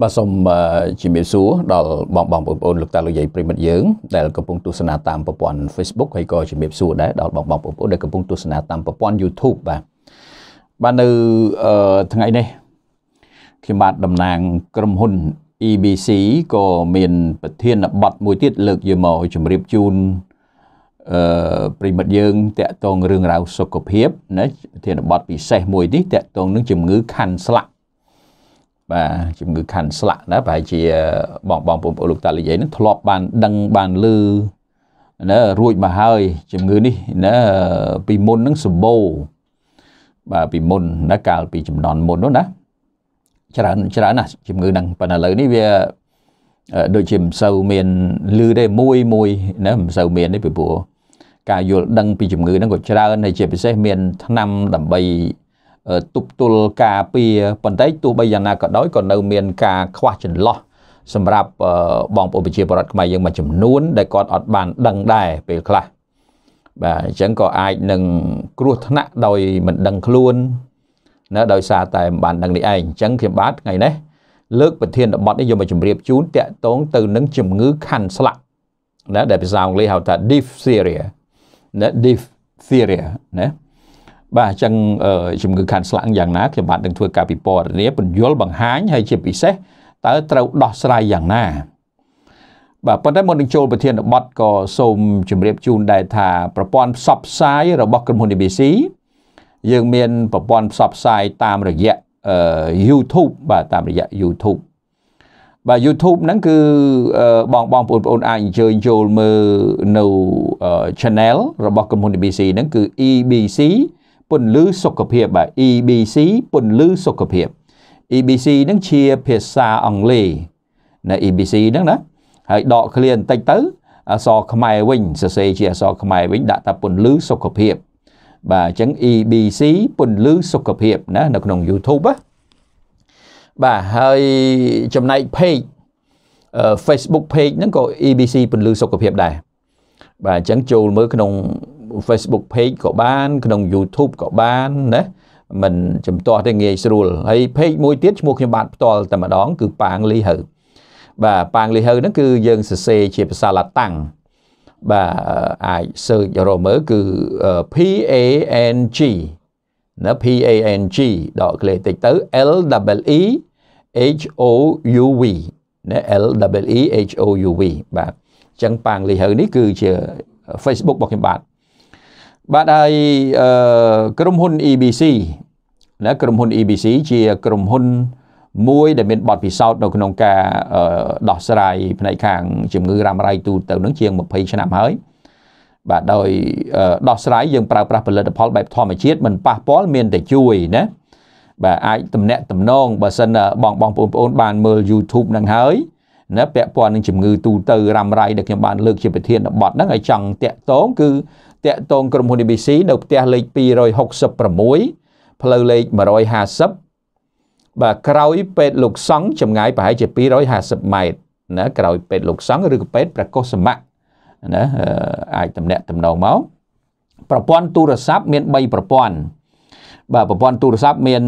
បាទសូមជំរាបសួរដល់បងបងបងប្អូនលោកតាលោកយាយប្រិមិត្តយើងដែលកំពុងទស្សនាតាមប្រព័ន្ធ Facebook ហើយក៏ជំរាបសួរដែរដល់បងបងបងប្អូនដែលកំពុងទស្សនាតាមប្រព័ន្ធ YouTube បាទបាទនៅថ្ងៃនេះខ្ញុំបាទតំណាងក្រុមហ៊ុន EBC ក៏មានប្រធានបទមួយទៀតលើកយកមកជម្រាបជូនអឺប្រិមិត្តយើងតកតងរឿងរ៉ាវសុខភាពណាប្រធានបទពិសេសមួយនេះតកតងនឹងជំងឺខាន់ស្លាក់បាទជំងឺខាន់ស្លាក់ណាប្រហែលជាបងបងបងប្អូនលោកតាលីយាយនឹងធ្លាប់បានដឹងបានលឺណារួចមកហើយជំងឺនេះណាពីមុននឹងសម្បូរបាទពីមុនណាកាលពីចំនួនមុននោះណា ច្រើនច្រើនណាស់ជំងឺហ្នឹងប៉ុន្តែឥឡូវនេះវាដូចជាមិនសូវមានលឺទេមួយមួយណាមិនសូវមានទេពីព្រោះការយល់ដឹង ពីជំងឺហ្នឹងក៏ច្រើនហើយជាពិសេ ષ មានថ្នាំដើម្បីទប់ទល់ការពារប៉ុន្តែទោះបីយ៉ាងណាក៏ដោយក៏នៅមានការខ្វះចន្លោះសម្រាប់បងប្អូនប្រជាពលរដ្ឋខ្មែរយើងមួយចំនួន ដែលគាត់អត់បានដឹងដែរពេលខ្លះបាទអញ្ចឹងក៏អាចនឹងគ្រោះថ្នាក់ដោយមិនដឹងខ្លួនណាដោយសារតែមិនបានដឹងនេះឯងអញ្ចឹងខ្ញុំបាទថ្ងៃនេះលើកប្រធានបទនេះយកមកជម្រាបជូនតាក់ទងទៅនឹងជំងឺខាន់ស្លាក់ណាដែលភាសាអង់គ្លេសហៅថា diphtheria ណា diphtheria ណាបាទអញ្ចឹងជំងឺខាងស្លាក់យ៉ាងណាខ្ញុំបាទនឹងធ្វើការពិពណ៌នាពន្យល់បង្ហាញហើយជាពិសេសតើត្រូវដោះស្រាយយ៉ាងណាបាទប៉ុន្តែមុននឹងចូលប្រធានបទក៏សូមជម្រាបជូនដែរថាប្រព័ន្ធផ្សព្វផ្សាយរបស់ក្រុមហ៊ុន ABC យើងមានប្រព័ន្ធផ្សព្វផ្សាយតាមរយៈ YouTube បាទតាមរយៈ YouTube បាទ YouTube ហ្នឹងគឺបងបងបងប្អូនអាចអញ្ជើញចូលមើលនៅ channel របស់ក្រុមហ៊ុន ABC ហ្នឹងគឺ EBC ពន្លឺសុខភាពបាទ EBC ពន្លឺសុខភាព EBC ហ្នឹងជាភាសាអង់គ្លេសណា EBC ហ្នឹងណាហើយដកឃ្លាបន្តិចទៅអសរខ្មែរវិញសរសេរជាអសរខ្មែរវិញ ដាក់ថាពន្លឺសុខភាព បាទអញ្ចឹង EBC ពន្លឺសុខភាពណានៅក្នុង YouTube ណាបាទហើយចំណែក page Facebook page ហ្នឹងក៏ EBC ពន្លឺសុខភាពដែរបាទអញ្ចឹងចូលមើលក្នុង Facebook page ក៏បានក្នុង YouTube ក៏បានណាมันចំទាស់ទេងាយស្រួលហើយ page មួយទៀតឈ្មោះខ្ញុំបាទផ្ទាល់តែម្ដងគឺប៉ាងលីហើបាទប៉ាងលីហើហ្នឹងគឺយើងសរសេរជាភាសាឡាតាំងបាទអាច search រកមើលគឺ P A N G ណា P A N G ដកក្លេតិចទៅ L W E H O U V ណា L W E H O U V បាទអញ្ចឹងប៉ាងលីហើនេះគឺជា Facebook របស់ខ្ញុំបាទបាទហើយក្រុមហ៊ុន EBC ណាក្រុមហ៊ុន EBC ជា ក្រុមហ៊ុនមួយដែលមានបទពិសោធន៍នៅក្នុងការដោះស្រាយផ្នែកខាងជំងឺរ៉ាំរ៉ៃទូទៅនឹងជាង20ឆ្នាំហើយបាទដោយដោះស្រាយយើងប្រើប្រាស់ផលិតផលបែបធម្មជាតិមិនប៉ះពាល់មាន តែជួយណាបាទអាចតំណាក់តំណងបើសិនបងបងប្អូន បានមើល YouTube នឹងហើយណាពាក់ព័ន្ធនឹងជំងឺទូទៅរ៉ាំរ៉ៃដែលខ្ញុំបានលើកជាប្រធានបទហ្នឹងឲ្យចង់តាក់ទងគឺតាក់ទងក្រុមហ៊ុន ABC នៅផ្ទះលេខ266ផ្លូវលេខ150បាទក្រោយពេទ្យលោកសង្ឃចម្ងាយប្រហែលជា250ម៉ែត្រណាក្រោយពេទ្យលោកសង្ឃឬក៏ពេទ្យប្រកុសសមៈណាអាចតំណាក់តំណងមកប្រព័ន្ធទូរស័ព្ទមាន3ប្រព័ន្ធបាទប្រព័ន្ធទូរស័ព្ទមាន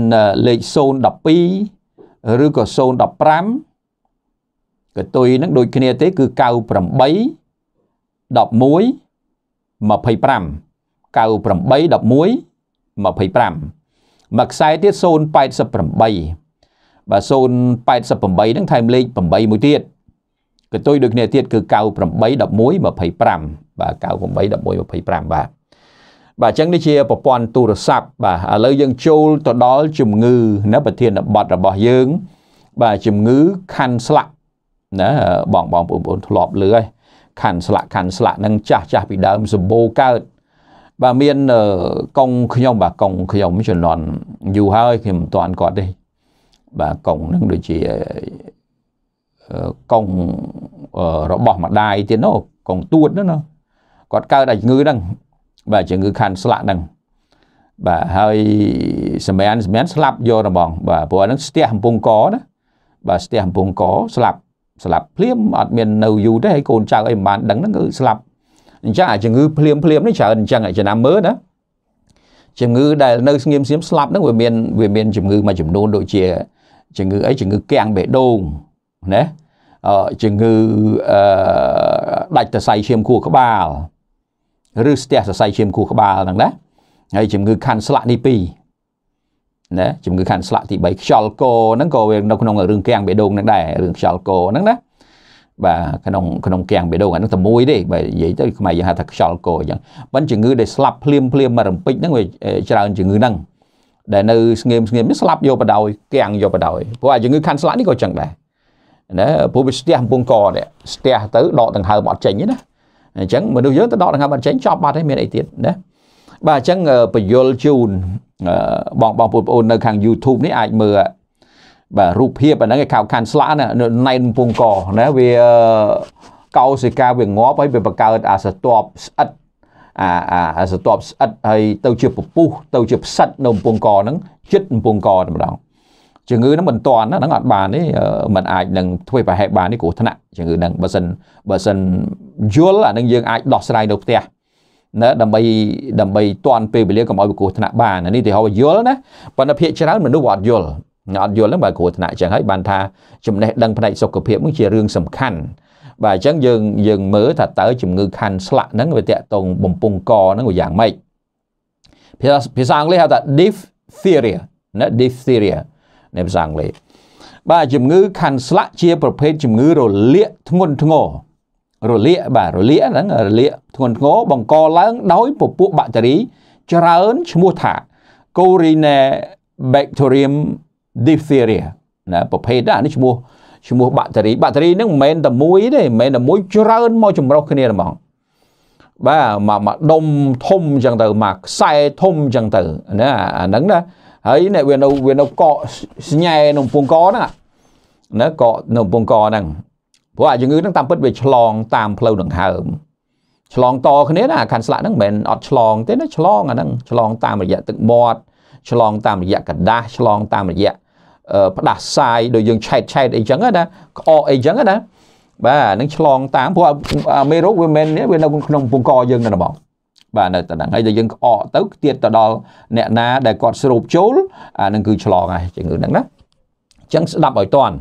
លេខ012ឬក៏015កតុយនឹងដូចគ្នាទេគឺ98 11 25 98 11 25មួយខ្សែទៀត088បាទ088នឹងថែមលេខ8មួយទៀតកតុយដូចគ្នាទៀតគឺ98 11 25បាទ98 11 25បាទបាទអញ្ចឹងនេះជាប្រព័ន្ធទូរស័ព្ទបាទឥឡូវយើងចូលទៅដល់ជំងឺនៅប្រធានបទរបស់យើង បាទជំងឺខាន់ស្លាក់ណាបងបងបងប្អូនធ្លាប់លឺហើយខណ្ឌស្លាក់ខណ្ឌស្លាក់នឹងចាស់ចាស់ពីដើមសម្បូរកើតបាទមានកងខ្ញុំបាទកងខ្ញុំជំនាន់យូរហើយខ្ញុំមិនតាន់គាត់ទេ បាទកងនឹងដូចជាកងរបស់ម្ដាយទៀតនោះកងទួតនោះណាគាត់កើតតែជំងឺហ្នឹងបាទជំងឺខណ្ឌស្លាក់ហ្នឹងបាទហើយសម្រានសម្រានស្លាប់យករបង បាទព្រោះហ្នឹងស្ទះកំពង់កណាបាទស្ទះកំពង់កស្លាប់ស្លាប់ភ្លាមអត់មាននៅយូរទេហើយកូនចៅអីមិនបានដឹងហ្នឹងគឺស្លាប់អញ្ចឹងអាជំងឺភ្លាមភ្លាមនេះច្រើនអញ្ចឹងចំណាំមើលណាជំងឺដែលនៅស្ងៀមស្ងៀមស្លាប់ហ្នឹងវាមានវាមានជំងឺមួយចំនួនដូចជាជំងឺអីជំងឺកាំងបេះដូងណាអឺជំងឺអឺដាច់សរសៃឈាមខួរក្បាលឬស្ទះសរសៃឈាមខួរក្បាលហ្នឹងណាហើយជំងឺខាន់ស្លាក់នេះ2ណាជំងឺខាន់ស្លាក់ទី3ខ្យល់កហ្នឹងក៏វានៅក្នុងរឿងគាំងបេះដូងហ្នឹងដែររឿងខ្យល់កហ្នឹងណាបាទក្នុងក្នុងគាំងបេះដូងអានោះតែមួយទេបាទនិយាយទៅខ្មែរយើងហៅថាខ្យល់កអញ្ចឹងប៉ុន្តែជំងឺដែលស្លាប់ភ្លាមភ្លាមមករំពេចហ្នឹងវាច្រើនជំងឺហ្នឹងដែលនៅ ស្ងៀមស្ងៀមស្លាប់យកបដោយគាំងយកបដោយព្រោះអាជំងឺខាន់ស្លាក់នេះក៏ចឹងដែរណាព្រោះវាស្ទះកំពង់កនេះស្ទះទៅដកដង្ហើមអត់ចេញទេណាអញ្ចឹងមនុស្សយើងទៅដកដង្ហើមអត់ចេញចប់បាត់ហើយមានអីទៀតណាបាទអញ្ចឹងពយលជូនបងបងបងប្អូននៅខាង YouTube នេះអាចមើលបាទរូបភាពអាហ្នឹងឯកោខានស្លាកណាណែនកំពង់កណាវាកោសិកាវាងាប់ហើយវាបង្កើតអាសតបស្អិតអាអាសតបស្អិតហើយទៅជាពពុះទៅជាផ្សិតនៅកំពង់កហ្នឹងចិត្តកំពង់កតែម្ដងជំងឺហ្នឹងមិនតាន់ហ្នឹងអត់បានទេมันអាចនឹងធ្វើប្រហែលបាននេះគ្រោះថ្នាក់ជំងឺហ្នឹងបើសិនបើសិនយល់អានឹងយើងអាចដោះស្រាយនៅផ្ទះណាដើម្បីដើម្បីតន់ពេលវេលាកុំឲ្យប្រគោះថ្នាក់បាននេះទីហោយល់ណាប៉ុន្តែភាកច្រើនមនុស្សអត់យល់អត់យល់ហ្នឹងបើគ្រោះថ្នាក់ចឹងហើយបានថាចំណេះដឹងផ្នែកសុខភាពនឹងជារឿងសំខាន់បាទអញ្ចឹងយើងយើងមើលថាតើជំងឺខាន់ស្លាក់ហ្នឹងវាតកតងបំពង់កហ្នឹងវាយ៉ាងម៉េចភាសាភាសាអង់គ្លេសហៅថា diphtheria ណា diphtheria នៃភាសាអង់គ្លេសបាទជំងឺខាន់ស្លាក់ជាប្រភេទជំងឺរលាកធ្ងន់ធ្ងររលាកបាទរលាកហ្នឹងរលាក ធ្ងន់ធ្ងរបង្កឡើងដោយ ពពួកបាក់តេរី ច្រើនឈ្មោះថា Corina Bacterium diphtheria ណាប្រភេទនេះឈ្មោះឈ្មោះបាក់តេរី បាក់តេរីហ្នឹងមិនមែនតែមួយទេមិនមែនតែមួយច្រើនមកចម្រុះគ្នាហ្មងបាទមកមកដុំធំអញ្ចឹងទៅមកខ្សែធំអញ្ចឹងទៅណាអាហ្នឹងណាហើយអ្នកវានៅវានៅកកស្ញែក្នុងពងកហ្នឹងណាកកនៅពងកហ្នឹងព្រោះអាជំងឺហ្នឹងតាមពិតវាឆ្លងតាមផ្លូវដង្ហើមឆ្លងតគ្នាណាខាន់ស្លាក់ហ្នឹងមិនមែនអត់ឆ្លងទេណាឆ្លងអាហ្នឹងឆ្លងតាមរយៈទឹកមាត់ឆ្លងតាមរយៈกระดาษឆ្លងតាមរយៈផ្ដាសាយដូចយើងឆែកឆែកអីចឹងណាក្អកអីចឹងណាបាទនឹងឆ្លងតាមព្រោះមេរោគវាមិនវានៅក្នុងពង្កយើងនៅរបស់បាទនៅតែហ្នឹងហើយតែយើងក្អកទៅទៀតទៅដល់អ្នកណាដែលគាត់ស្រូបចូលអានឹងគឺឆ្លងហើយជំងឺហ្នឹងណាអញ្ចឹងស្ដាប់ឲ្យតាន់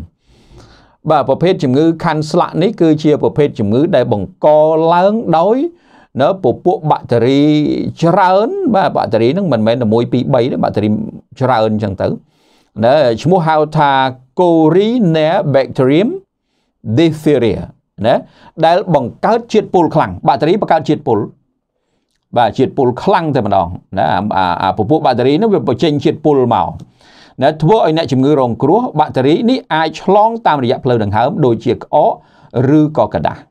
បាទប្រភេទជំងឺខាន់ស្លាក់នេះគឺជាប្រភេទជំងឺដែលបង្កឡើងដោយនៅពពួកបាក់តេរីច្រើនបាទបាក់តេរីហ្នឹងមិនមែនតែ1 2 3ទេបាក់តេរីច្រើនអញ្ចឹងទៅណាឈ្មោះហៅថា Corynebacterium differia ណាដែល បង្កើតជាតិពុលខ្លាំងបាក់តេរីបង្កើតជាតិពុលបាទជាតិពុលខ្លាំងតែម្ដងណាអាពពួកបាក់តេរីហ្នឹងវាបញ្ចេញជាតិពុលមកណាធ្វើឲ្យអ្នកជំងឺរងគ្រោះបាក់តេរីនេះអាចឆ្លងតាមរយៈផ្លូវដង្ហើមដូចជាក្អកឬក៏กระដាស់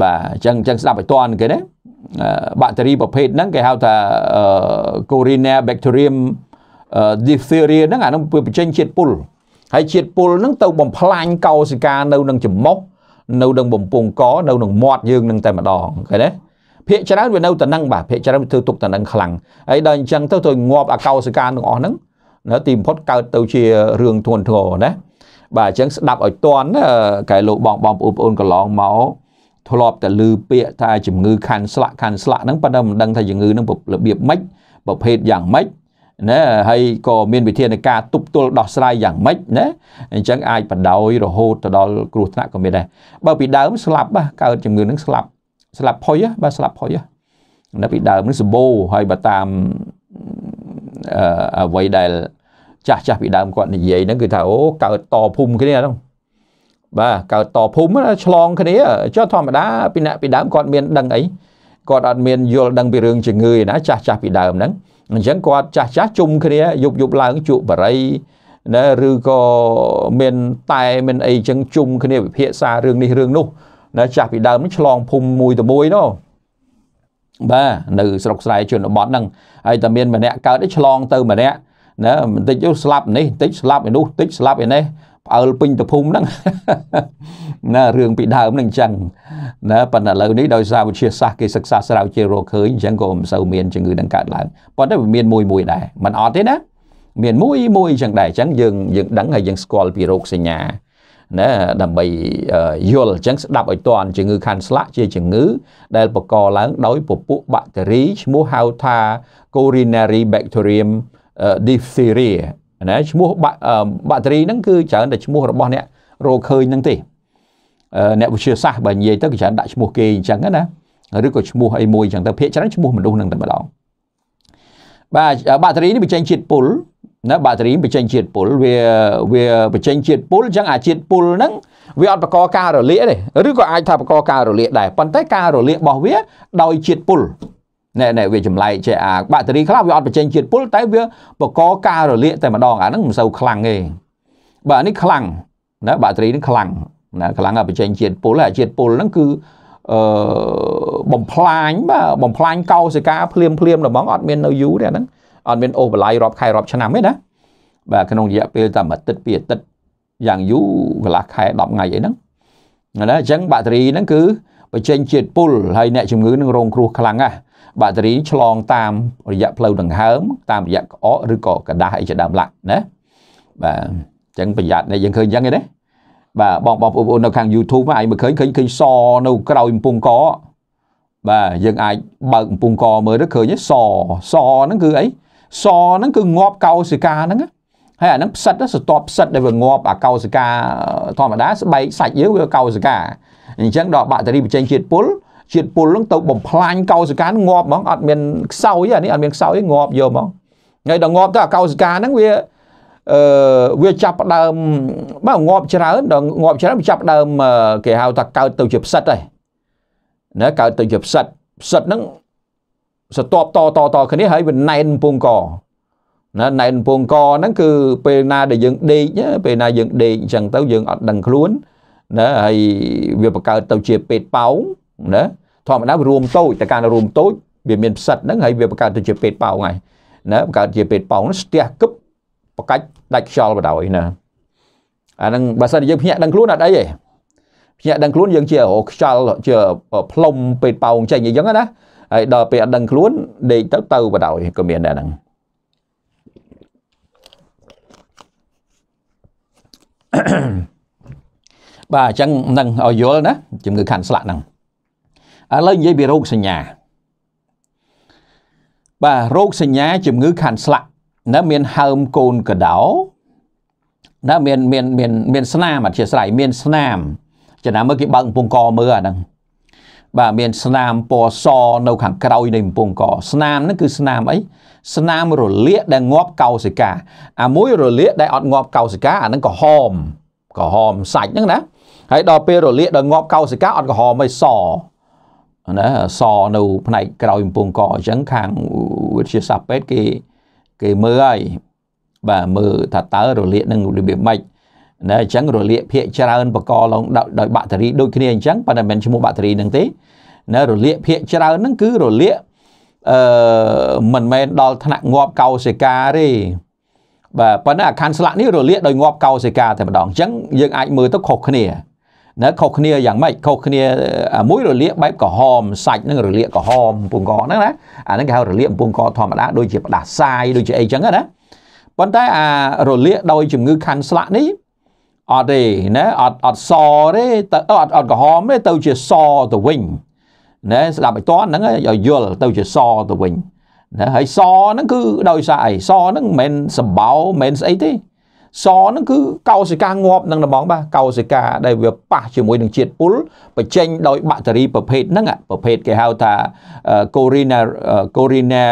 បាទអញ្ចឹងអញ្ចឹងស្ដាប់ឲ្យតន់គេណាបាក់តេរីប្រភេទហ្នឹងគេហៅថា Corina bacterium diphtheria ហ្នឹងអាហ្នឹងវាបញ្ចេញជាតិពុលហើយជាតិពុលហ្នឹងទៅបំផ្លាញកោសិកានៅនឹងច្រមុះនៅនឹងបំពង់កនៅនឹងមាត់យើងនឹងតែម្ដងឃើញទេភាកច្រើនវានៅតំណឹងបាទភាកច្រើនវាធ្វើទុកតំណឹងខ្លាំងហើយដល់អញ្ចឹងទៅទៅងាប់អាកោសិកាទាំងអស់ហ្នឹងណាទីបំផុតកើតទៅជារឿងធ្ងន់ធ្ងរណាបាទអញ្ចឹងស្ដាប់ឲ្យតន់កែលោកបងបងប្អូនប្អូនកន្លងមកធ្លាប់តែឮពាក្យថាជំងឺខាន់ស្លាក់ខាន់ស្លាក់ហ្នឹងប៉ុន្តែមិនដឹងថាជំងឺហ្នឹងរបៀបម៉េចប្រភេទយ៉ាងម៉េចណាហើយក៏មានវិធានការទប់ទល់ដោះស្រាយយ៉ាងម៉េចណាអញ្ចឹងអាចបដោយរហូតទៅដល់គ្រោះថ្នាក់ក៏មានដែរបើពីដើម ស្លាប់បាទកើតជំងឺនឹងស្លាប់ស្លាប់ផុយបាទស្លាប់ផុយណាពីដើមនឹងសម្បូរហើយបើតាមអ្វីដែលចាស់ចាស់ពីដើមគាត់និយាយហ្នឹងគឺថាអូកើតតភូមិគ្នាហ្នឹងបាទកើតតភូមិឆ្លងគ្នាចុះធម្មតាពីអ្នកពីដើមគាត់មានដឹងអីគាត់អត់មានយល់ដឹងពីរឿងជំងឺឯណាចាស់ចាស់ពីដើមហ្នឹងអញ្ចឹងគាត់ចាស់ចាស់ជុំគ្នាយប់យប់ឡើងជក់បរិយណាឬក៏មានតែមានអីចឹងជុំគ្នាវិភាគសាររឿងនេះរឿងនោះណាចាស់ពីដើមឆ្លងភូមិមួយទៅមួយនោះបាទនៅស្រុកស្រែជនបទហ្នឹងហើយតែមានម្នាក់កើតឆ្លងទៅម្នាក់ណាបន្តិចយកស្លាប់នេះបន្តិចស្លាប់ឯនោះបន្តិចស្លាប់ឯនេះផ្អើលពេញទភូមិហ្នឹងណារឿងពីដើមហ្នឹងអញ្ចឹងណាប៉ុន្តែឥឡូវនេះដោយសារវិទ្យាសាស្ត្រគេសិក្សាស្រាវជ្រាវរកឃើញអញ្ចឹងក៏មិនសូវមានជំងឺនឹងកើតឡើងប៉ុន្តែវាមានមួយមួយដែរมันអត់ទេណាមានមួយមួយអញ្ចឹងដែរអញ្ចឹងយើងយើងដឹងហើយយើងស្គាល់ពីរោគសញ្ញាណាដើម្បីយល់អញ្ចឹងស្ដាប់ឲ្យតាន់ជំងឺខាន់ស្លាក់ជាជំងឺដែលបង្កឡើងដោយពពួកបាក់តេរីឈ្មោះហៅថា coronary bacterium diphtheria ណាឈ្មោះបាក់តេរីហ្នឹងគឺច្រើនតែឈ្មោះរបស់អ្នករកឃើញហ្នឹងទេអ្នកវិទ្យាសាស្ត្របើនិយាយទៅគឺច្រើនដាក់ឈ្មោះគេអញ្ចឹងណាឬក៏ឈ្មោះអីមួយអញ្ចឹងទៅភាគច្រើនឈ្មោះមនុស្សហ្នឹងតែម្ដងបាទបាក់តេរីនេះបញ្ចេញជាតិពុលណាបាក់តេរីបញ្ចេញជាតិពុលវាវាបញ្ចេញជាតិពុលអញ្ចឹងអាជាតិពុលហ្នឹងវាអត់បង្កការរលាកទេឬក៏អាចថាបង្កការរលាកដែរប៉ុន្តែការរលាករបស់វា ដោយជាតិពុលណែណែវាចម្លែកចេះអាបាក់តេរីខ្លះវាអត់បញ្ចេញជាតិពុលតែវាបកកការរលាកតែម្ដងអាហ្នឹងមិនសូវខ្លាំងទេបាទនេះខ្លាំងណាបាក់តេរីនេះខ្លាំងណាខ្លាំងហើយបញ្ចេញជាតិពុលហើយជាតិពុលហ្នឹងគឺអឺបំផ្លាញបាទបំផ្លាញកោសិកាភ្លាមភ្លាមហ្មងអត់មាននៅយូរទេអាហ្នឹងអត់មានអូសបន្លាយរាប់ខែរាប់ឆ្នាំទេណាបាទក្នុងរយៈពេលតែមួយអាទិត្យពីរអាទិត្យយ៉ាងយូរកន្លះខែ10ថ្ងៃអីហ្នឹងណាអញ្ចឹងបាក់តេរីហ្នឹងគឺបញ្ចេញជាតិពុលហើយអ្នកជំងឺនឹងរងគ្រោះខ្លាំងណាស់បាក់តេរីឆ្លងតាមរយៈផ្លូវដង្ហើមតាមរយៈក្អកឬក៏กระดาษអីជាដើមឡាក់ណាបាទអញ្ចឹងប្រយ័ត្ននេះយើងឃើញអញ្ចឹងទេណាបាទបងបងប្អូននៅខាង YouTube ឯងមកឃើញឃើញឃើញសនៅក្រោយកំពង់កបាទយើងអាចបើកកំពង់កមើលទៅឃើញសសហ្នឹងគឺអីសហ្នឹងគឺងាប់កោសិកាហ្នឹងហើយអាហ្នឹងផ្សិតស្ទាប់ផ្សិតដែលវាងាប់អាកោសិកាធម្មតាស្បែកសាច់យើងវាកោសិកាអញ្ចឹងដល់បាក់តេរីបញ្ចេញជាតិពុលជាតិពុលហ្នឹងទៅបំផ្លាញកោសិកាងាប់ហ្មងអត់មានខ្សោយអានេះអត់មានខ្សោយងាប់យកហ្មងថ្ងៃដល់ងាប់ទៅអាកោសិកាហ្នឹងវាអឺវាចាប់ដើមបើងាប់ច្រើនដល់ងាប់ច្រើនវាចាប់ដើមគេហៅថាកើតទៅជាផ្សិតហើយណាកើតទៅជាផ្សិតផ្សិតហ្នឹងសតបតតតគ្នាហើយវាណែនពងកណាណែនពងកហ្នឹងគឺពេលណាដែលយើងដេកពេលណាយើងដេកអញ្ចឹងទៅយើងអត់ដឹងខ្លួនណាហើយវាបង្កើតទៅជាពេតប៉ោងណាធម្មតារួមតូចតែការរួមតូចវាមានផ្សិតហ្នឹងហើយវាបង្កើតទៅជាពេទ្យប៉ោងហើយណាបង្កើតជាពេទ្យប៉ោងហ្នឹងស្ទះគឹបបកាច់ដាច់ខ្យល់បដ ாய் ណាអាហ្នឹងបើសិនយើងភ្ញាក់ដឹងខ្លួនអត់អីទេភ្ញាក់ដឹងខ្លួនយើងជាខ្យល់ជាផ្លុំពេទ្យប៉ោងចេញអីចឹងណាហើយដល់ពេលអត់ដឹងខ្លួនដេកទៅទៅបដ ாய் ក៏មានដែរហ្នឹងបាទអញ្ចឹងនឹងឲ្យយល់ណាជំងឺខាន់ស្លាក់ហ្នឹងឥឡូវនិយាយពីរោគសញ្ញាបាទរោគសញ្ញាជំងឺខាន់ស្លាក់នៅមានហើមកូនកដោណាមានមានមានមានស្នាមអធិស្ស្រ័យមានស្នាមចំណាមើលគេបើកកំពង់កមើលអាហ្នឹងបាទមានស្នាមពណ៌សនៅខាងក្រោយនៃកំពង់កស្នាមហ្នឹងគឺស្នាមអីស្នាមរលាក ដែលងាប់កោសិកាអាមួយរលាក ដែលអត់ងាប់កោសិកាអាហ្នឹងក្រហមក្រហមសាច់ហ្នឹងណាហើយដល់ពេលរលាកដែលងាប់កោសិកាអត់ក្រហមទេសណាសនៅផ្នែកក្រោយកំពង់កអញ្ចឹងខាងវិទ្យាសាស្ត្រពេទ្យគេគេមើលហើយបាទមើលថាតើរលាកនឹងរបៀបម៉េចណាអញ្ចឹងរលាក ភាកច្រើនបកឡើងដោយបាក់តេរីដូចគ្នាអញ្ចឹងប៉ុន្តែមិនមែនឈ្មោះបាក់តេរីនឹងទេណារលាកភាកច្រើនហ្នឹងគឺរលាកអឺមិនមែនដល់ថ្នាក់ងាប់កោសិកាទេបាទប៉ុន្តែអាខានស្លាកនេះរលាកដោយងាប់កោសិកាតែម្ដងអញ្ចឹងយើងអាចមើលទៅខុសគ្នាណាខុសគ្នាយ៉ាងម៉េចខុសគ្នាមួយរលាកបែបក្រហមសាច់នឹងរលាកក្រហម ពងកហ្នឹងណាអាហ្នឹងគេហៅរលាកពងកធម្មតាដូចជាផ្ដាសាយដូចជាអីចឹងណាប៉ុន្តែអារលាកដោយជំងឺខាន់ស្លាក់នេះអត់ទេណាអត់អត់សទេទៅអត់អត់ក្រហមទេទៅជាសទៅវិញណាស្ដាប់ឲ្យតន់ហ្នឹងឲ្យយល់ទៅជាសទៅវិញណាហើយសហ្នឹងគឺដោយសារអីសហ្នឹងមិនមែនសម្បោមិនមែនស្អីទេសហ្នឹងគឺកោសិកាងាប់នឹងដំងបាទកោសិកាដែលវាប៉ះជាមួយនឹងជាតិពុលបញ្ចេញដោយបាក់តេរីប្រភេទហ្នឹងប្រភេទគេហៅថា Corina Corina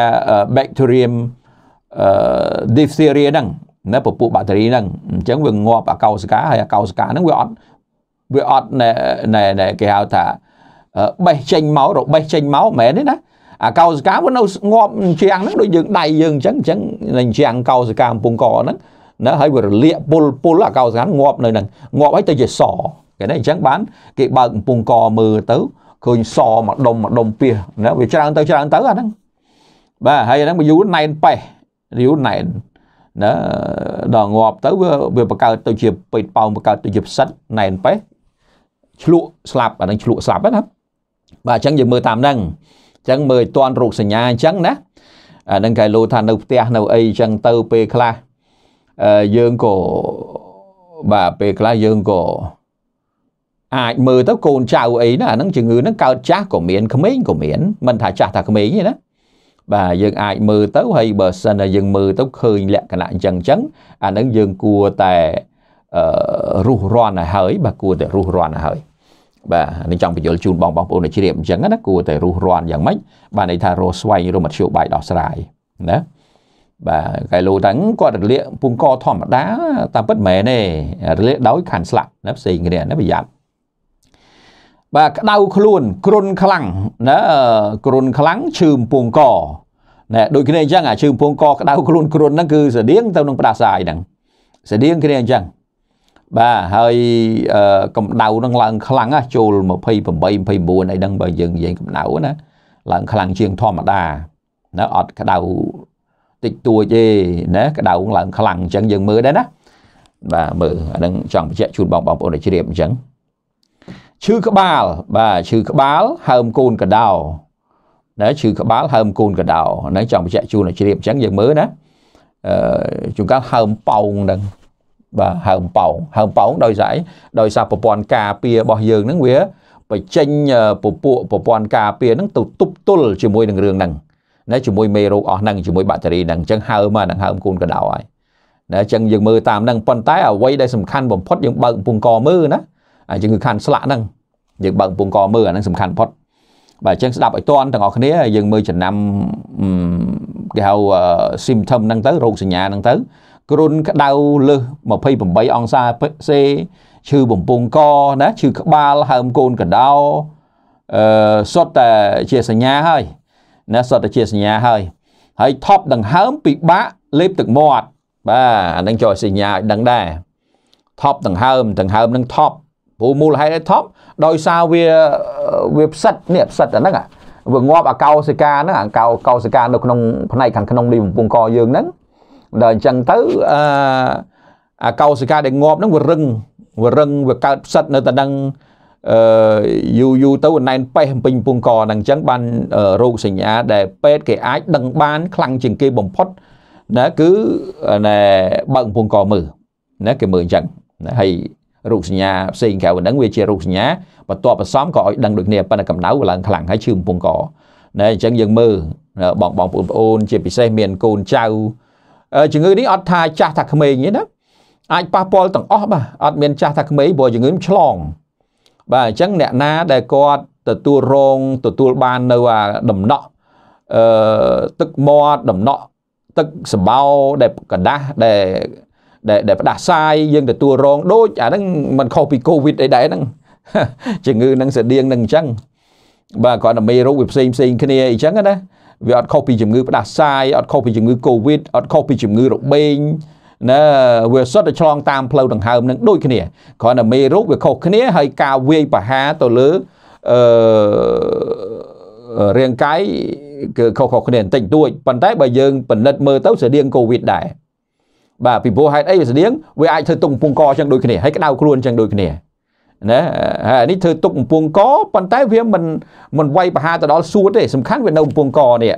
bacterium diphtheria ហ្នឹងណាពពួកបាក់តេរីហ្នឹងអញ្ចឹងវាងាប់អាកោសិកាហើយអាកោសិកាហ្នឹងវាអត់វាអត់ណែណែគេហៅថាបេះចេញមករបេះចេញមកមែនទេណាអាកោសិកាវានៅងាប់ជាងហ្នឹងដូចយើងដៃយើងអញ្ចឹងអញ្ចឹងនឹងជាងកោសិកាកំពង់កហ្នឹងណាហើយវារលាកពុលពុលអាកោសានងាប់នៅនឹងងាប់ហើយទៅជាសគេណាអញ្ចឹងបានគេបើកកំពង់កមើលទៅឃើញសមដុំម្ដុំពីសណាវាច្រើនទៅច្រើនទៅអាហ្នឹងបាទហើយអាហ្នឹងវាយូរណែនប៉េះយូរណែនណាដល់ងាប់ទៅវាវាបង្កើតទៅជាពេទ្យប៉ោងបង្កើតទៅជាផ្សិតណែនប៉េះឆ្លក់ស្លាប់អាហ្នឹងឆ្លក់ស្លាប់ណាបាទអញ្ចឹងយើងមើលតាមហ្នឹងអញ្ចឹងមើលឲ្យតាន់រោគសញ្ញាអញ្ចឹងណាអាហ្នឹងគេលោថានៅផ្ទះនៅអីអញ្ចឹងទៅពេលខ្លះយើងក៏បាទពេលខ្លះយើងក៏អាចមើលទៅកូនចៅអីណាហ្នឹងជំងឺហ្នឹងកើតចាស់ក៏មានក្មេងក៏មានមិនថាចាស់ថាក្មេងទេណាបាទយើងអាចមើលទៅហើយបើសិនតែយើងមើលទៅឃើញលក្ខណៈអញ្ចឹងអញ្ចឹងអាហ្នឹងយើងគួរតែអឺរុះរាន់ឲ្យហើយ បាទគួរតែរុះរាន់ឲ្យហើយ បាទនេះចង់បញ្យល់ជូនបងបងប្អូនឲ្យជ្រាបអញ្ចឹងណាគួរតែរុះរាន់យ៉ាងម៉េចបាទន័យថារស់ស្វែងរកមធ្យោបាយដោះស្រាយណាបាទកែលូតាគាត់រលាកពុងកធម្មតាតាមពិតមែនទេរលាកដោយខាន់ស្លាប់ណាផ្សេងគ្នាណាប្រយ័ត្នបាទក្តៅខ្លួនគ្រុនខ្លាំងណាគ្រុនខ្លាំងឈឺពងកណែដូចគ្នាអញ្ចឹងអាឈឺពងកក្តៅខ្លួនគ្រុនហ្នឹងគឺស្តៀងទៅនឹងផ្ដាសាយហ្នឹងស្តៀងគ្នាអញ្ចឹងបាទហើយកម្ដៅហ្នឹងឡើងខ្លាំងណាចូល28 29អីហ្នឹងបើយើងនិយាយកម្ដៅណាឡើងខ្លាំងជាងធម្មតាណាអត់ក្តៅតិចតួចទេណាក្តៅឡើងខ្លាំងអញ្ចឹងយើងមើលដែរណាបាទមើលអានឹងចង់បញ្ជាក់ជូនបងបងប្អូនឲ្យជ្រាបអញ្ចឹងឈឺក្បាលបាទឈឺក្បាលហើមកូនកដៅណាឈឺក្បាលហើមកូនកដៅហ្នឹងចង់បញ្ជាក់ជូនឲ្យជ្រាបអញ្ចឹងយើងមើលណាអឺជួនកាលហើមប៉ោងហ្នឹងបាទហើមប៉ោងហើមប៉ោងដោយសារអីដោយសារប្រព័ន្ធការពាររបស់យើងហ្នឹងវាបញ្ចេញពពួកប្រព័ន្ធការពារហ្នឹងទៅទប់ទល់ជាមួយនឹងរឿងហ្នឹងណាជាមួយមេរោគអស់ហ្នឹងជាមួយបាក់តេរីហ្នឹងអញ្ចឹងហើមហ្នឹងហើមកូនកដោហើយណាអញ្ចឹងយើងមើលតាមហ្នឹងប៉ុន្តែអ្វីដែលសំខាន់បំផុតយើងបើកពងកមើលណាអាចឹងគឺខាន់ស្លាក់ហ្នឹងយើងបើកពងកមើលអាហ្នឹងសំខាន់បំផុតបាទអញ្ចឹងស្ដាប់ឲ្យតាន់ទាំងអស់គ្នាយើងមើលចំណាំគេហៅ symptom ហ្នឹងទៅរោគសញ្ញាហ្នឹងទៅគ្រុនក្តៅលើស28អង្សាសេឈឺបំពង់កណាឈឺក្បាលហើមកូនកដោអឺសុទ្ធតែជាសញ្ញាហើយណាសតតែជាសញ្ញាហើយហើយថប់ដង្ហើមពិបាកលេបទឹកមាត់បាទអានឹងចូលសញ្ញាឲ្យដឹងដែរថប់ដង្ហើមដង្ហើមនឹងថប់ព្រោះមូលហេតុឲ្យថប់ដោយសារវាវាផ្សិតនេះផ្សិតអាហ្នឹងវាងាប់អាកោសិកាហ្នឹងអាកោកោសិកានៅក្នុងផ្នែកខាងក្នុងនៃបំពង់កយើងហ្នឹងដល់អញ្ចឹងទៅអាកោសិកាដែលងាប់ហ្នឹងវារឹងវារឹងវាកើតផ្សិតនៅតែនឹងអឺយូរយូរទៅណែនប៉េះពេញពងកហ្នឹងអញ្ចឹងបានរោគសញ្ញាដែលពេទ្យគេអាចដឹងបានខ្លាំងជាងគេបំផុតណាគឺណែបើកពងកមើលណាគេមើលអញ្ចឹងណាហើយរោគសញ្ញាផ្សេងក្រៅហ្នឹងវាជារោគសញ្ញាបន្ទាប់បន្សំក៏ឲ្យដឹងដូចគ្នាប៉ុន្តែកម្ដៅឡើងខ្លាំងហើយឈឺពងកណែអញ្ចឹងយើងមើលបងបងប្អូន ជាពិសេសមានកូនចៅជំងឺនេះអត់ថាចាស់ថាក្មេងទេណាអាចប៉ះពាល់ទាំងអស់បាទអត់មានចាស់ថាក្មេងព្រោះជំងឺឆ្លងបាទអញ្ចឹងអ្នកណាដែលគាត់ទទួលរងទទួលបាននៅអាដំណក់អឺទឹកមាត់ដំណក់ទឹកសបោដែលกระដាស់ដែលដែលដែលផ្ដាសាយយើងទទួលរងដូចអាហ្នឹងมันខុសពី Covid អីដែរហ្នឹងជំងឺនឹងស្តៀងនឹងអញ្ចឹងបាទគ្រាន់តែមេរោគវាផ្សេងផ្សេងគ្នាអញ្ចឹងណាវាអត់ខុសពីជំងឺ ផ្ដាសាយអត់ខុសពីជំងឺ Covid អត់ខុសពីជំងឺរបេងណាវាសុទ្ធតែឆ្លងតាមផ្លូវដង្ហើមនឹងដូចគ្នាគ្រាន់តែមេរោគវាខុសគ្នាហើយការវាយប្រហារទៅលើអឺរាងកាយគឺខុសៗគ្នាបន្តិចតួចប៉ុន្តែបើយើងពិនិត្យមើលទៅស្តៀងកូវីដដែរបាទពីព្រោះហេតុអីវាស្តៀងវាអាចធ្វើទុកកំពង់កចឹងដូចគ្នាហើយក្តៅខ្លួនចឹងដូចគ្នាណាហើយនេះធ្វើទុកកំពង់កប៉ុន្តែវាមិនមិនវាយប្រហារទៅដល់សួតទេសំខាន់វានៅកំពង់កនេះ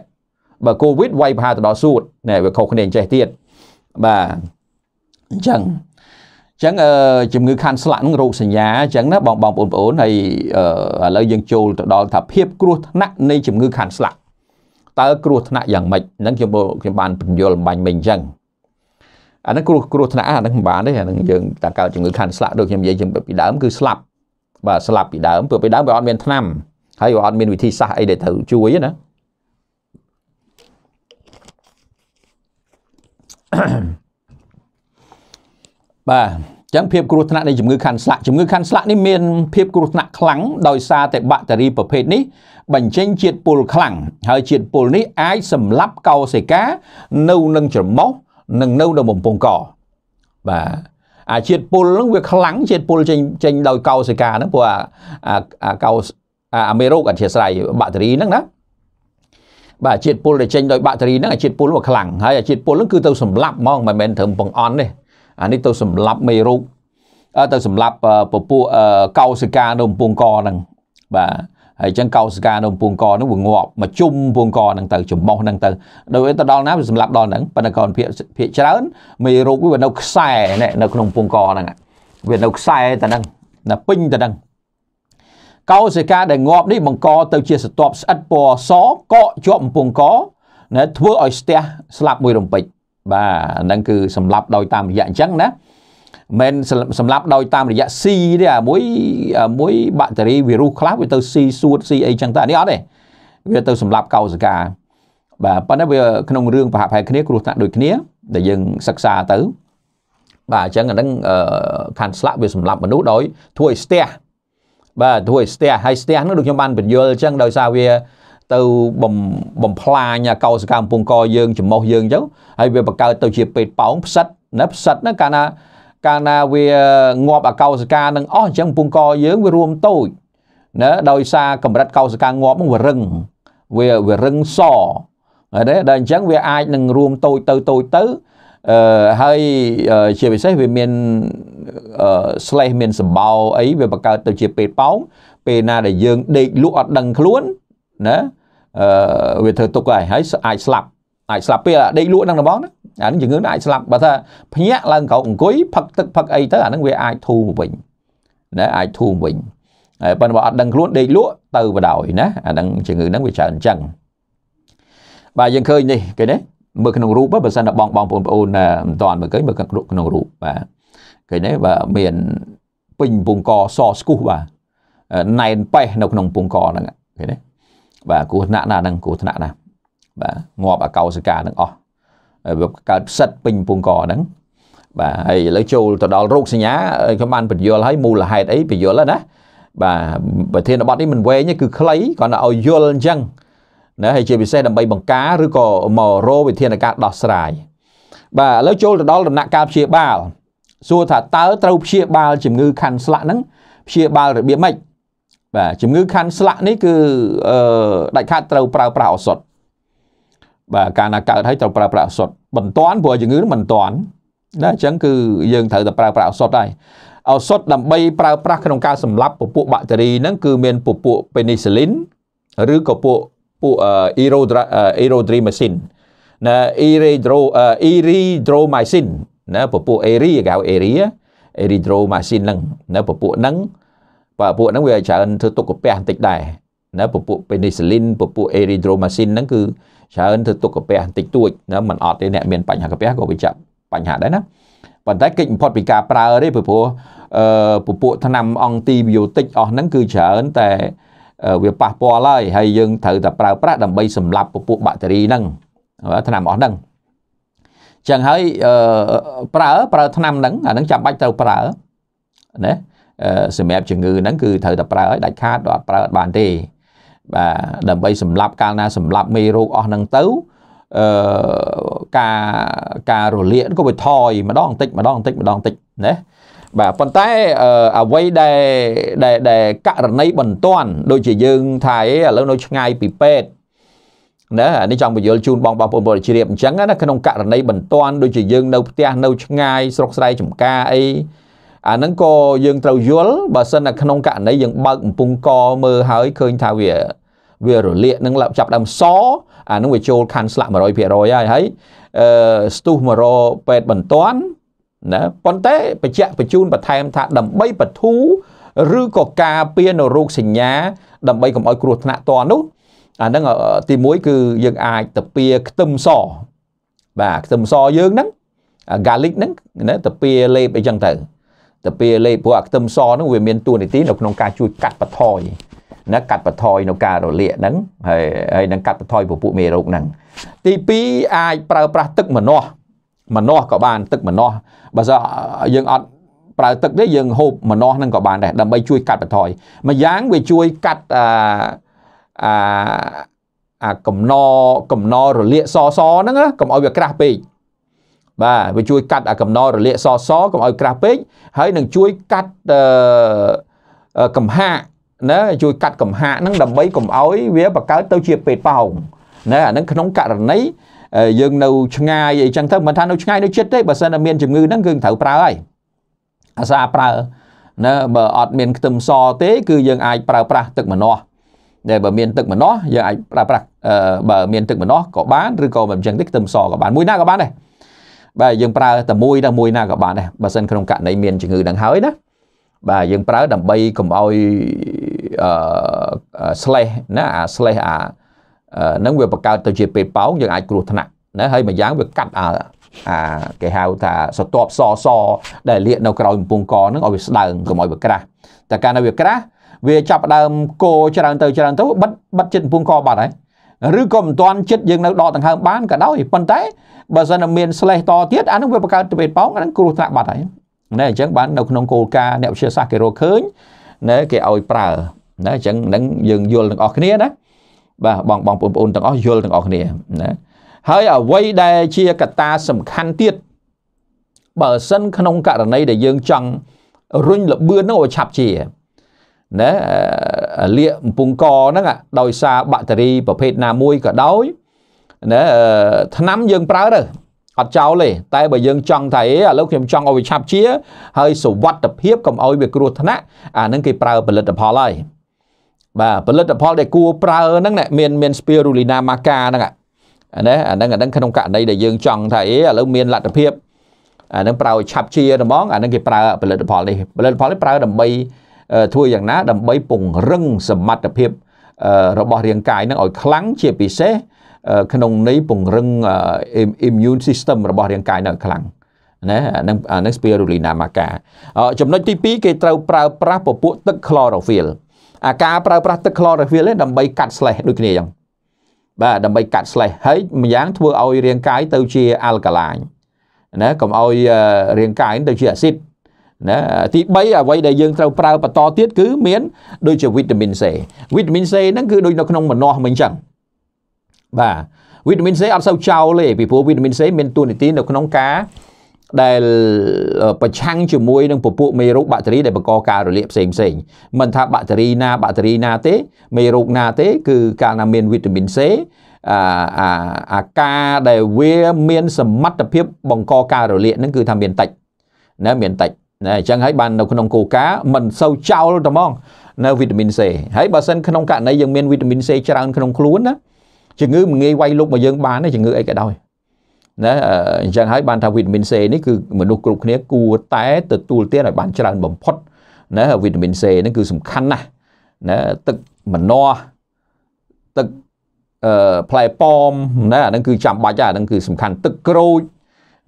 បើកូវីដវាយប្រហារទៅដល់សួតណែវាខុសគ្នាចេះទៀតបាទអញ្ចឹងអញ្ចឹងជំងឺខាន់ស្លាក់នឹងរោគសញ្ញាអញ្ចឹងណាបងបងប្អូនប្អូនហើយឥឡូវយើងចូលទៅដល់ថាភាព គ្រោះថ្នាក់នៃជំងឺខាន់ស្លាក់តើគ្រោះថ្នាក់យ៉ាងម៉េចហ្នឹងខ្ញុំខ្ញុំបានបញ្យល់បាញ់មិញអញ្ចឹងអាហ្នឹងគ្រោះគ្រោះថ្នាក់អាហ្នឹងមិនបានទេអាហ្នឹងយើងតើកើតជំងឺខាន់ស្លាក់ដូចខ្ញុំនិយាយពីដើម គឺស្លាប់បាទស្លាប់ពីដើមព្រោះពីដើមវាអត់មានថ្នាំហើយវាអត់មានវិធីសាស្ត្រអីដែលត្រូវជួយណាបាទអញ្ចឹងភាពគ្រោះថ្នាក់នៃជំងឺខាន់ស្លាក់ជំងឺខាន់ស្លាក់នេះមានភាពគ្រោះថ្នាក់ខ្លាំងដោយសារតែបាក់តេរីប្រភេទនេះបញ្ចេញជាតិពុលខ្លាំងហើយជាតិពុលនេះអាចសម្លាប់កោសិកានៅនឹងច្រមុះនិង នៅក្នុងបំពង់កបាទអាជាតិពុលហ្នឹងវាខ្លាំងជាតិពុលចេញចេញដោយកោសិកាហ្នឹងព្រោះអាកោអាមេរោគអធិស្ស្រ័យបាក់តេរីហ្នឹងណាបាទជាតិពុលដែលចេញដោយបាក់តេរីហ្នឹងអាជាតិពុលវាខ្លាំងហើយអាជាតិពុលហ្នឹងគឺទៅសម្លាប់ហ្មងមិនមែនត្រឹមបង្អន់ទេអានេះទៅសម្លាប់មេរោគទៅសម្លាប់ពពួកកោសិកានៅកំពង់កហ្នឹងបាទហើយអញ្ចឹងកោសិកានៅកំពង់កហ្នឹងវាងាប់មកជុំកំពង់កហ្នឹងទៅចំមោះហ្នឹងទៅដោយទៅដល់ណាវាសម្លាប់ដល់ហ្នឹងប៉ុន្តែកូនភាកភាកច្រើនមេរោគវានៅខ្សែនៅក្នុងកំពង់កហ្នឹងវានៅខ្សែតែហ្នឹងណាពេញតែហ្នឹងកោសិកាដែលងាប់នេះបង្កទៅជាស្ទប់ស្អិតពណ៌សកកជាប់អំពង់កណាធ្វើឲ្យស្ទះស្លាប់មួយរំពេចបាទហ្នឹងគឺសម្លាប់ដោយតាមរយៈអញ្ចឹងណាមិនសម្លាប់ដោយតាមរយៈ C ទេអាមួយមួយបាក់តេរីវីរុសខ្លះវាទៅ C សួត C អីចឹងតែនេះអត់ទេវាទៅសម្លាប់កោសិកាបាទប៉ុន្តែវាក្នុងរឿងប្រហាក់ប្រហែលគ្នាគ្រោះថ្នាក់ដូចគ្នាដែលយើងសិក្សាទៅបាទអញ្ចឹងអាហ្នឹងខាន់ស្លាក់វាសម្លាប់មនុស្សដោយធ្វើឲ្យស្ទះបាទទួយស្ទះហើយស្ទះហ្នឹងដូចខ្ញុំបានបញ្យល់អញ្ចឹងដោយសារវាទៅបំបំផ្លាញកោសកម្មពងកយើងចំោះយើងអញ្ចឹងហើយវាបង្កើតទៅជាពេតប៉ោងផ្សិតណាផ្សិតហ្នឹងកាលណាកាលណាវាងាប់អកោសកានឹងអស់អញ្ចឹងពងកយើងវារួមតូចណាដោយសារកម្រិតកោសកាងាប់ហ្នឹងវារឹងវាវារឹងសអត់ទេដល់អញ្ចឹងវាអាចនឹងរួមតូចទៅតូចទៅអឺហើយជាពិសេសវាមានស្លេះមានសម្បោអីវាបង្កើតទៅជាពេតប៉ោងពេលណាដែលយើងដេកលក់អត់ដឹងខ្លួនណាអឺវាធ្វើទុកហើយហើយអាចស្លាប់អាចស្លាប់ពេលដេកលក់ហ្នឹងបងណាអានឹងជំងឺអាចស្លាប់បើថាភ្ញាក់ឡើងក្រោកអង្គុយផឹកទឹកផឹកអីទៅអានឹងវាអាចធូរមកវិញណាអាចធូរវិញហើយប៉ុន្តែបើអត់ដឹងខ្លួនដេកលក់ទៅបដ ாய் ណាអានឹងជំងឺហ្នឹងវាច្រើនអញ្ចឹងបាទយើងឃើញនេះគេណាមើលក្នុងរូបបើសិនតែបងបងបងប្អូនមិនតាន់មើលឃើញមើលក្នុងរូបបាទឃើញទេបាទមានពេញពងកសស្គូសបាទណែនប៉េះនៅក្នុងពងកហ្នឹងឃើញទេបាទគ្រោះថ្នាក់ណាហ្នឹងគ្រោះថ្នាក់ណាបាទងាប់អកោសកាហ្នឹងអស់វាកើតផ្សិតពេញពងកហ្នឹងបាទហើយឥឡូវចូលទៅដល់រោគសញ្ញាខ្ញុំបានបញ្យល់ឲ្យមូលហេតុអីបញ្យល់ណាបាទប្រធានបទនេះមិនវែងទេគឺខ្លីគ្រាន់តែឲ្យយល់អញ្ចឹងណាហើយជាពិសេសដើម្បីបង្ការឬក៏មករោវិធានការដោះស្រាយបាទឥឡូវចូលទៅដល់ដំណាក់កាលព្យាបាលសួរថាតើត្រូវព្យាបាលជំងឺខាន់ស្លាក់ហ្នឹងព្យាបាលរបៀបម៉េចបាទជំងឺខាន់ស្លាក់នេះគឺអឺដាច់ខាតត្រូវប្រើប្រាស់ឱសថបាទកាលណាកើតហើយត្រូវប្រើប្រាស់ឱសថបន្ទាន់ព្រោះជំងឺហ្នឹងមិនតាន់ណាអញ្ចឹងគឺយើងត្រូវតែប្រើប្រាស់ឱសថដែរឱសថដើម្បីប្រើប្រាស់ក្នុងការសម្លាប់ពពួកបាក់តេរីហ្នឹងគឺមានពពួកពេនីស៊ីលីនឬក៏ពួកពួក Aero Aero Drimycin ណា Eridro Eridromycin ណាពពួក Eri កៅ Eri Eridromycin ហ្នឹងណាពពួកហ្នឹងបាទពួកហ្នឹងវាច្រើនធ្វើទុកកាពះបន្តិចដែរណាពពួក Penicillin ពពួក Eridromycin ហ្នឹងគឺច្រើនធ្វើទុកកាពះបន្តិចតួចណាมันអត់ទេអ្នកមានបញ្ហាកាពះក៏វាចាប់បញ្ហាដែរណាប៉ុន្តែគេចបំផុតពីការប្រើទេព្រោះអឺពពួកថ្នាំ អង់ទីប៊ីយោទិកអស់ហ្នឹងគឺច្រើនតែវាប៉ះពាល់ហើយហើយយើងត្រូវតែប្រើប្រាស់ដើម្បីសម្លាប់ពពួកបាក់តេរីហ្នឹងថ្នាំអស់ហ្នឹងចឹងហើយប្រើប្រើថ្នាំហ្នឹងអាហ្នឹងចាំបាច់ត្រូវប្រើណាសម្រាប់ជំងឺហ្នឹងគឺត្រូវតែប្រើឲ្យដាច់ខាតដល់ប្រើអត់បានទេបាទដើម្បីសម្លាប់កាលណាសម្លាប់មេរោគអស់ហ្នឹងទៅអឺការការរលាកក៏វាថយម្ដងបន្តិចម្ដងបន្តិចម្ដងបន្តិចណាបាទប៉ុន្តែអ្វីដែលដែលករណីបន្ទាន់ដូចជាយើងថាឥឡូវនៅឆ្ងាយពីពេទ្យណានេះចង់បញ្យល់ជូនបងបងប្អូនប្រជាជាតិអញ្ចឹងណាក្នុងករណីបន្ទាន់ដូចជាយើងនៅផ្ទះនៅឆ្ងាយស្រុកស្រែចំការអីអាហ្នឹងក៏យើងត្រូវយល់បើសិនតែក្នុងករណីយើងបើកកំពង់កមើលហើយឃើញថាវា វារលាកនឹងចាប់ដើមសអានឹងវាចូលខាន់ស្លាក់100%ហើយហើយអឺស្ទុះមករពេទ្យបន្ទាន់ណាប៉ុន្តែបច្ចៈបញ្ជូនបន្ថែមថាដើម្បីបធូរឬក៏ការពៀនរោគសញ្ញា ដើម្បីកុំឲ្យគ្រោះថ្នាក់តនោះអាហ្នឹងទី1គឺយើងអាចទៅពៀខ្ទឹមសបាទខ្ទឹមសយើងហ្នឹង garlic ហ្នឹងណាទៅពៀលេបអីចឹងទៅទៅពៀលេបព្រោះអាខ្ទឹមសហ្នឹងវាមានតួនាទីនៅក្នុងការជួយកាត់បន្ថយណាកាត់បន្ថយនៅការរលាកហ្នឹងហើយហើយនឹងកាត់បន្ថយពពួកមេរោគហ្នឹងទី2អាចប្រើប្រាស់ទឹកម្នាស់ម្នាស់ក៏បានទឹកម្នាស់បើសិនយើងអត់ប្រើទឹកទេយើងហូបម្នាស់នឹងក៏បានដែរដើម្បីជួយកាត់បន្ថយម្យ៉ាងវាជួយកាត់អឺអាកំណកំណរលាកសសហ្នឹងកុំឲ្យវាក្រាស់ពេកបាទវាជួយកាត់អាកំណរលាកសសកុំឲ្យក្រាស់ពេកហើយនឹងជួយកាត់កំហាកណាជួយកាត់កំហាកហ្នឹងដើម្បីកុំឲ្យវាបង្កើតទៅជាពេទ្យប៉ោងណាអានឹងក្នុងករណីយើងនៅឆ្ងាយអីចឹងទៅមិនថានៅឆ្ងាយនៅចិត្តទេបើសិនតែមានជំងឺហ្នឹងគឺត្រូវប្រើហើយអាសាប្រើណាបើអត់មានខ្ទឹមសទេ គឺយើងអាចប្រើប្រាស់ទឹកម្នាស់ដែលបើមានទឹកម្នាស់យើងអាចប្រើប្រាស់បើមានទឹកម្នាស់ក៏បានឬក៏មិនចឹងទេខ្ទឹមសក៏បានមួយណាក៏បានដែរបាទយើងប្រើតែមួយតែមួយណាក៏បានដែរបើសិនក្នុងករណីមានជំងឺនឹងហើយណាបាទយើងប្រើដើម្បីកុំឲ្យអឺ slash ណាអា slash អានឹងវាបង្កើតទៅជាពេទ្យប៉ោងយើងអាចគ្រោះថ្នាក់ណាហើយមួយយ៉ាងវាកាត់អាអាគេហៅថាសតបសសដែលលាកនៅក្រោយកំពង់កហ្នឹងឲ្យវាស្ដើងកុំឲ្យវាក្រាស់តែកាលនៅវាក្រាស់វាចាប់ដើមកោច្រើនទៅច្រើនទៅបិទបិទចិត្តកំពង់កបាត់ហើយឬក៏មិនទាន់ចិត្តយើងនៅដកដង្ហើមបានក៏ដោយប៉ុន្តែបើសិនតែមានស្លេះតទៀតអានឹងវាបង្កើតទៅពេទ្យប៉ោងអានឹងគ្រោះថ្នាក់បាត់ហើយណែអញ្ចឹងបាននៅក្នុងគោលការណ៍អ្នកវិទ្យាសាស្ត្រគេរកឃើញណែគេឲ្យប្រើណែអញ្ចឹងនឹងយើងយល់ទាំងអស់គ្នាណាបាទបងបងបងប្អូនទាំងអស់យល់ទាំងអស់គ្នាណាហើយអ្វីដែលជាកត្តាសំខាន់ទៀតបើសិនក្នុងករណីដែលយើងចង់រុញលបឿននឹងឲ្យឆាប់ជាណាលៀកកំពង់កហ្នឹងដោយសារបាក់តេរីប្រភេទណាមួយក៏ដោយណាឆ្នាំយើងប្រើទៅអត់ចោលទេតែបើយើង ចង់ថាអេឥឡូវខ្ញុំចង់ឲ្យវាឆាប់ជាហើយសុវត្ថិភាពកុំឲ្យវាគ្រោះថ្នាក់អានឹងគេប្រើផលិតផលហើយបាទផលិតផលដែលគួរប្រើហ្នឹងណាមានមាន spirulina maca ហ្នឹងណាអាហ្នឹងអាហ្នឹងក្នុងករណីដែលយើងចង់ថាអេឥឡូវមានលទ្ធភាពអាហ្នឹងប្រើឆាប់ជាហ្មងអាហ្នឹងគេប្រើផលិតផលនេះផលិតផលនេះប្រើដើម្បីធ្វើយ៉ាងណាដើម្បីពង្រឹងសមត្ថភាពរបស់រាងកាយនឹងឲ្យខ្លាំងជាពិសេសក្នុងន័យពង្រឹង immune system របស់រាងកាយនៅ ខ្លាំងណាអានឹងអានឹង spirulina maca ចំណុចទី2គេត្រូវប្រើ ប្រាស់ពពួកទឹក chlorophyll អាការប្រើប្រាស់ទឹក chlorophyll ទេដើម្បីកាត់ slash ដូចគ្នាអញ្ចឹងបាទដើម្បីកាត់ slash ហើយម្យ៉ាង ធ្វើឲ្យរាងកាយទៅជា alkaline ណាកុំឲ្យរាងកាយទៅជាអាស៊ីតណាទី3អ្វីដែលយើងត្រូវប្រើបន្តទៀតគឺមានដូចជាវីតាមីន C វីតាមីន C ហ្នឹងគឺដូចនៅក្នុងម្នាស់មិញអញ្ចឹងបាទវីតាមីន C អត់សូវចោលទេពីព្រោះវីតាមីន C មានតួនាទីនៅក្នុងការដែលប្រឆាំងជាមួយនឹងពពួកមេរោគបាក់តេរីដែលបង្កការរលាកផ្សេងផ្សេងមិនថាបាក់តេរីណាបាក់តេរីណាទេមេរោគណាទេគឺកាលណាមានវីតាមីន C អាអាអាការដែលវាមានសមត្ថភាពបង្កការរលាកហ្នឹងគឺថាមានតិចណាមានតិចណាអញ្ចឹងហើយបាននៅក្នុងគោលការណ៍មិនសូវចោលតែហ្មងនៅវីតាមីន C ហើយបើសិនក្នុងករណីយើងមានវីតាមីន C ច្រើនក្នុងខ្លួនណាជំងឺមិនងាយវាយលុកមកយើងបានទេជំងឺអីក៏ដោយណាអញ្ចឹងហើយបានថាវីតាមីន C នេះគឺមនុស្សគ្រប់គ្នាគួរតែទទួលទានឲ្យបានច្រើនបំផុតណាវីតាមីន C ហ្នឹងគឺសំខាន់ណាស់ណាទឹកម្នាស់ទឹកអឺផ្លែប៉មណាអាហ្នឹងគឺចាំបាច់អាហ្នឹងគឺ សំខាន់ទឹកក្រូច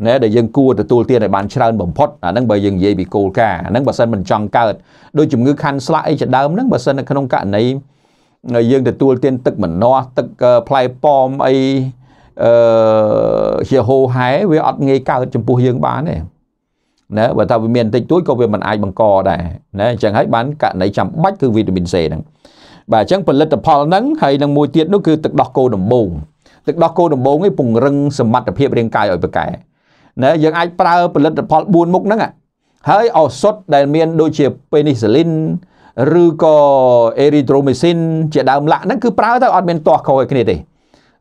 ណាដែលយើងគួរទទួលទានឲ្យបានច្រើនបំផុតអាហ្នឹងបើយើងនិយាយពីគោលការណ៍អាហ្នឹងបើសិនមិនចង់កើតដោយជំងឺខាន់ស្លាក់អីជាដើមហ្នឹងបើសិននៅក្នុងករណីយើងទទួលទានទឹកម្នាស់ទឹកផ្លែប៉មអីអឺជាហោហែវាអត់ងាយកើតចំពោះយើងបានទេណាបើថាវាមានបន្តិចតួចក៏វាមិនអាចបង្កដែរណាអញ្ចឹងហើយបានករណីចាំបាច់គឺវីតាមីន C ហ្នឹងបាទអញ្ចឹងផលិតផលហ្នឹងហើយនឹងមួយទៀតនោះគឺទឹកដោះគោដំបូង ទឹកដោះគោដំបូងឯងពង្រឹងសមត្ថភាពរាងកាយឲ្យប្រកែណាយើងអាចប្រើផលិតផល4មុខហ្នឹងហើយឱសថដែលមានដូចជាពេនីស៊ីលីនឬក៏អេរីត្រូមីស៊ីនជាដើមឡាក់ហ្នឹងគឺប្រើទៅអត់មានទាស់ខុសឲ្យគ្នាទេ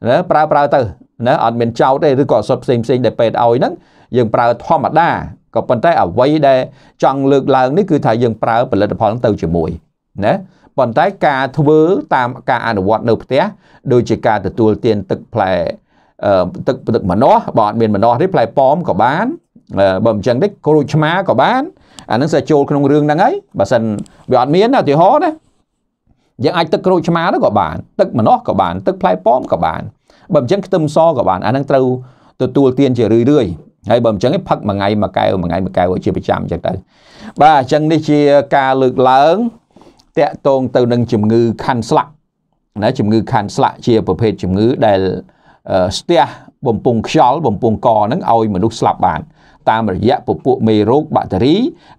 ណាប្រើប្រើទៅណាអត់មានចោតទេឬក៏សុទ្ធផ្សេងផ្សេងដែលពេទ្យឲ្យហ្នឹងយើងប្រើ ធម្មតាក៏ប៉ុន្តែអ្វីដែលចង់លើកឡើងនេះគឺថាយើងប្រើផលិតផលទៅជាមួយណាប៉ុន្តែការធ្វើតាមការអនុវត្តនៅផ្ទះដូចជាការទទួលទានទឹកផ្លែទឹកទឹកម្នាស់បើអត់មានម្នាស់ទេផ្លែប៉មក៏បានបើមិនចឹងទេក្រូចឆ្មាក៏បានអានឹងសើចូលក្នុងរឿងហ្នឹងហើយបើសិនវាអត់មានឧទាហរណ៍ណាយើងអាចទឹកក្រូចឆ្មាទៅក៏បានទឹកម្នាស់ក៏បានទឹកផ្លែប៉ោមក៏បានបើមិនចឹងខ្ទឹមសក៏បានអានឹងត្រូវទទួលទានជារឿយរឿយហើយបើមិនចឹងឯងផឹកមួយថ្ងៃមួយកែវមួយថ្ងៃមួយកែវជាប្រចាំចឹងទៅបាទអញ្ចឹងនេះជាការលើកឡើងតកតងទៅនឹងជំងឺខាន់ស្លាក់ណាជំងឺខាន់ស្លាក់ជាប្រភេទជំងឺដែលស្ទះបំពង់ខ្យល់បំពង់កនឹងឲ្យមនុស្សស្លាប់បានតាមរយៈពពួកមេរោគបាក់តេរី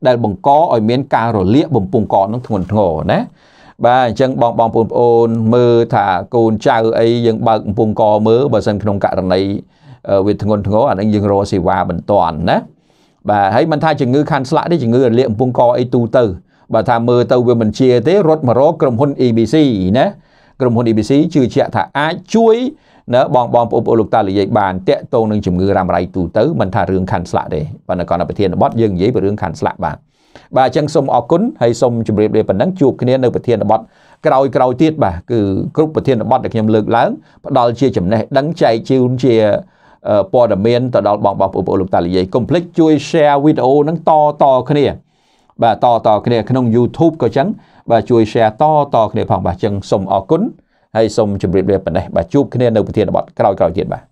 ដែលបង្កឲ្យមានការរលាក បំពង់កនឹងធ្ងន់ធ្ងរណាបាទអញ្ចឹងបងបងប្អូនប្អូនមើលថាកូនចៅអីយើងបើកកំពង់កមើលបើសិនក្នុងករណីវាធ្ងន់ធ្ងរអានឹងយើងរកសេវាបន្ទាន់ណាបាទហើយមិនថាជំងឺខាន់ស្លាក់ទេជំងឺរលាកកំពង់កអីទូទៅបើថាមើលទៅវាមិនជាទេរត់មករកក្រុមហ៊ុន ABC ណាក្រុមហ៊ុន ABC ជឿជាក់ថាអាចជួយណាបងបងប្អូនប្អូនលោកតានិយាយបានតកតងនឹងជំងឺរ៉ាំរ៉ៃទូទៅមិនថារឿងខាន់ស្លាក់ទេប៉ុន្តែគាត់នៅប្រធានបទយើងនិយាយពីរឿងខាន់ស្លាក់បាទបាទអញ្ចឹងសូមអរគុណហើយសូមជម្រាបលាប៉ុណ្ណឹងជួបគ្នានៅប្រធានបទក្រោយក្រោយទៀតបាទគឺគ្រប់ប្រធានបទដែលខ្ញុំលើកឡើងផ្ដល់ជាចំណេះដឹងចែកជូនជាព័ត៌មានទៅដល់បងបងប្អូនលោកតាលីយាយកុំភ្លេចជួយ share វីដេអូហ្នឹងតតគ្នាបាទតតគ្នាក្នុង YouTube ក៏ចឹងបាទជួយ share តតគ្នាផងបាទចឹងសូមអរគុណហើយសូមជម្រាបលាប៉ុណ្ណេះបាទជួបគ្នានៅប្រធានបទក្រោយក្រោយទៀតបាទ